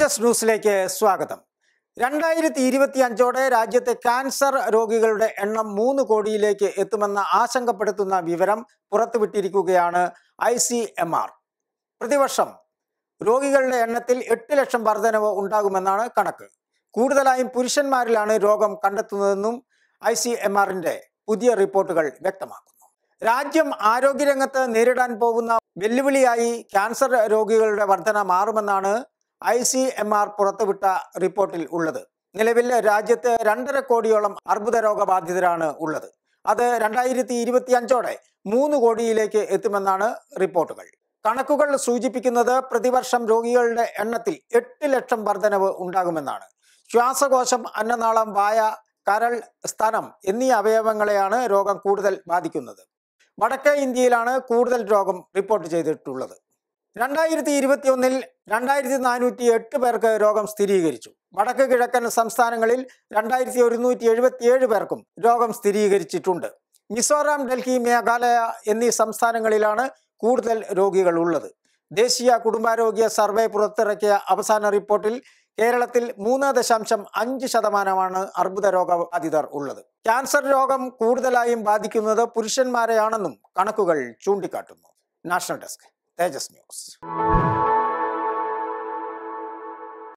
തേജസ് ന്യൂസിലേക്ക് സ്വാഗതം രണ്ടായിരത്തി ഇരുപത്തി അഞ്ചോടെ രാജ്യത്തെ ക്യാൻസർ രോഗികളുടെ എണ്ണം മൂന്ന് കോടിയിലേക്ക് എത്തുമെന്ന ആശങ്കപ്പെടുത്തുന്ന വിവരം പുറത്തുവിട്ടിരിക്കുകയാണ് ഐ സി എം ആർ പ്രതിവർഷം രോഗികളുടെ എണ്ണത്തിൽ എട്ട് ലക്ഷം വർധനവ് ഉണ്ടാകുമെന്നാണ് കണക്ക് കൂടുതലായും പുരുഷന്മാരിലാണ് രോഗം കണ്ടെത്തുന്നതെന്നും ഐ സി എം പുതിയ റിപ്പോർട്ടുകൾ വ്യക്തമാക്കുന്നു രാജ്യം ആരോഗ്യരംഗത്ത് നേരിടാൻ പോകുന്ന വെല്ലുവിളിയായി ക്യാൻസർ രോഗികളുടെ വർധന മാറുമെന്നാണ് ഐ സി എം ആർ പുറത്തുവിട്ട റിപ്പോർട്ടിൽ ഉള്ളത് നിലവിൽ രാജ്യത്ത് രണ്ടര കോടിയോളം അർബുദ രോഗബാധിതരാണ് ഉള്ളത് അത് രണ്ടായിരത്തി ഇരുപത്തി അഞ്ചോടെ മൂന്ന് കോടിയിലേക്ക് എത്തുമെന്നാണ് റിപ്പോർട്ടുകൾ കണക്കുകൾ സൂചിപ്പിക്കുന്നത് പ്രതിവർഷം രോഗികളുടെ എണ്ണത്തിൽ എട്ട് ലക്ഷം വർധനവ് ഉണ്ടാകുമെന്നാണ് ശ്വാസകോശം അന്നനാളം വായ കരൾ സ്ഥലം എന്നീ അവയവങ്ങളെയാണ് രോഗം കൂടുതൽ ബാധിക്കുന്നത് വടക്കേ ഇന്ത്യയിലാണ് കൂടുതൽ രോഗം റിപ്പോർട്ട് ചെയ്തിട്ടുള്ളത് രണ്ടായിരത്തി ഒന്നിൽ രണ്ടായിരത്തി നാനൂറ്റി എട്ട് പേർക്ക് രോഗം സ്ഥിരീകരിച്ചു വടക്ക് കിഴക്കൻ സംസ്ഥാനങ്ങളിൽ രണ്ടായിരത്തി ഒരുന്നൂറ്റി എഴുപത്തിയേഴ് പേർക്കും രോഗം സ്ഥിരീകരിച്ചിട്ടുണ്ട് മിസോറാം ഡൽഹി മേഘാലയ എന്നീ സംസ്ഥാനങ്ങളിലാണ് കൂടുതൽ രോഗികൾ ഉള്ളത് ദേശീയ കുടുംബാരോഗ്യ സർവേ പുറത്തിറക്കിയ അവസാന റിപ്പോർട്ടിൽ കേരളത്തിൽ മൂന്ന് ദശാംശം അഞ്ച് ശതമാനമാണ് അർബുദ രോഗബാധിതർ ഉള്ളത് ക്യാൻസർ രോഗം കൂടുതലായും ബാധിക്കുന്നത് പുരുഷന്മാരെയാണെന്നും കണക്കുകൾ ചൂണ്ടിക്കാട്ടുന്നു നാഷണൽ ഡെസ്ക് É Jess Mills.